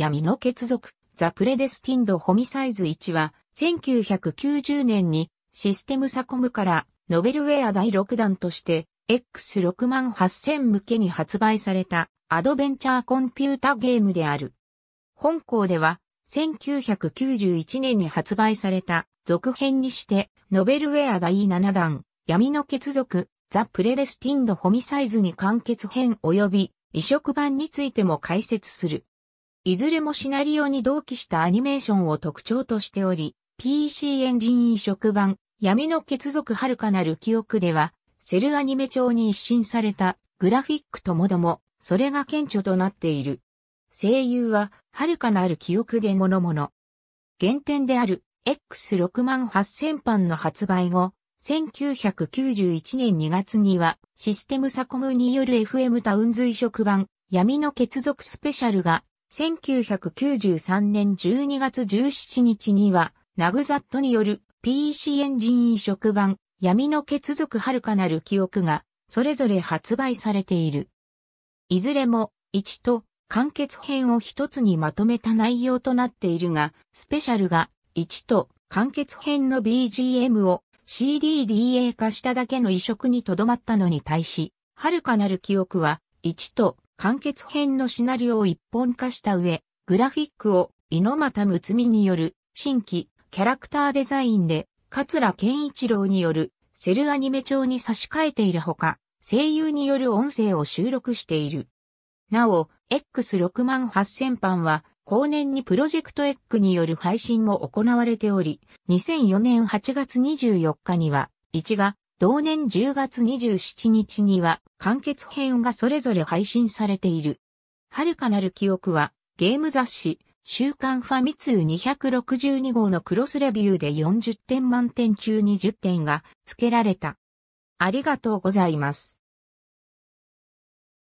闇の血族、ザ・プレデスティンド・ホミサイズ1は、1990年にシステムサコムからノベルウェア第6弾として X68000 向けに発売されたアドベンチャーコンピュータゲームである。本校では1991年に発売された続編にしてノベルウェア第7弾闇の血族ザ・プレデスティンド・ホミサイズに完結編及び移植版についても解説する。いずれもシナリオに同期したアニメーションを特徴としており、PC エンジン移植版、闇の血族遥かなる記憶では、セルアニメ調に一新されたグラフィックともども、それが顕著となっている。声優は、遥かなる記憶でものもの。原点である X68000 版の発売後、1991年2月にはシステムサコムによる FM タウンズ移植版闇の血族スペシャルが1993年12月17日には、ナグザットによる PC エンジン移植版、闇の血族遥かなる記憶が、それぞれ発売されている。いずれも、1と完結編を一つにまとめた内容となっているが、スペシャルが1と完結編の BGM を CDDA 化しただけの移植にとどまったのに対し、遥かなる記憶は1と完結編のシナリオを一本化した上、グラフィックを猪俣睦美による新規キャラクターデザインで、桂健一郎によるセルアニメ調に差し替えているほか、声優による音声を収録している。なお、X6 万8000版は、後年にプロジェクト X による配信も行われており、2004年8月24日には、1が同年10月27日には完結編がそれぞれ配信されている。遥かなる記憶はゲーム雑誌週刊ファミ通262号のクロスレビューで40点満点中20点が付けられた。ありがとうございます。